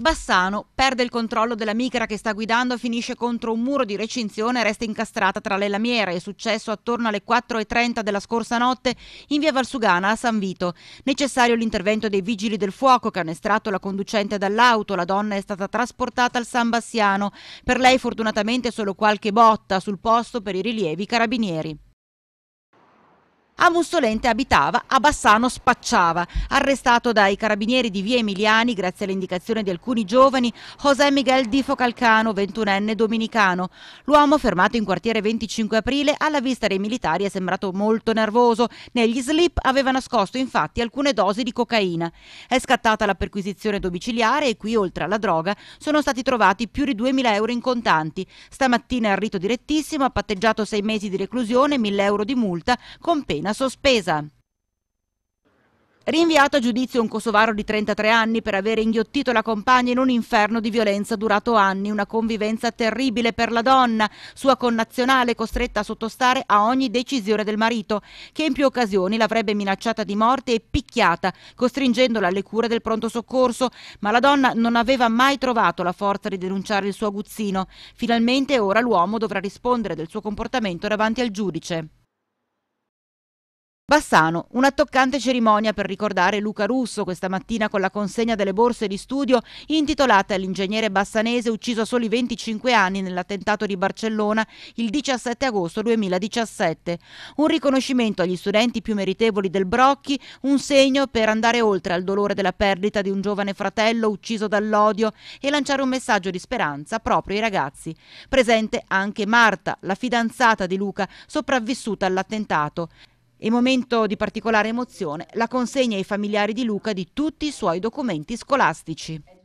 Bassano perde il controllo della micra che sta guidando, finisce contro un muro di recinzione e resta incastrata tra le lamiere. È successo attorno alle 4.30 della scorsa notte in via Valsugana a San Vito. Necessario l'intervento dei vigili del fuoco che hanno estratto la conducente dall'auto. La donna è stata trasportata al San Bassiano. Per lei fortunatamente solo qualche botta sul posto per i rilievi carabinieri. A Mussolente abitava, a Bassano spacciava. Arrestato dai carabinieri di Via Emiliani, grazie all'indicazione di alcuni giovani, José Miguel Di Focalcano, 21enne dominicano. L'uomo, fermato in quartiere 25 aprile, alla vista dei militari è sembrato molto nervoso. Negli slip aveva nascosto infatti alcune dosi di cocaina. È scattata la perquisizione domiciliare e qui, oltre alla droga, sono stati trovati più di 2.000 euro in contanti. Stamattina al rito direttissimo ha patteggiato sei mesi di reclusione, 1.000 euro di multa, con pena condanna sospesa. Rinviato a giudizio un kosovaro di 33 anni per aver inghiottito la compagna in un inferno di violenza durato anni, una convivenza terribile per la donna, sua connazionale costretta a sottostare a ogni decisione del marito, che in più occasioni l'avrebbe minacciata di morte e picchiata, costringendola alle cure del pronto soccorso, ma la donna non aveva mai trovato la forza di denunciare il suo aguzzino. Finalmente ora l'uomo dovrà rispondere del suo comportamento davanti al giudice. Bassano, una toccante cerimonia per ricordare Luca Russo questa mattina con la consegna delle borse di studio intitolate all'ingegnere bassanese ucciso a soli 25 anni nell'attentato di Barcellona il 17 agosto 2017. Un riconoscimento agli studenti più meritevoli del Brocchi, un segno per andare oltre al dolore della perdita di un giovane fratello ucciso dall'odio e lanciare un messaggio di speranza proprio ai ragazzi. Presente anche Marta, la fidanzata di Luca, sopravvissuta all'attentato. In momento di particolare emozione, la consegna ai familiari di Luca di tutti i suoi documenti scolastici.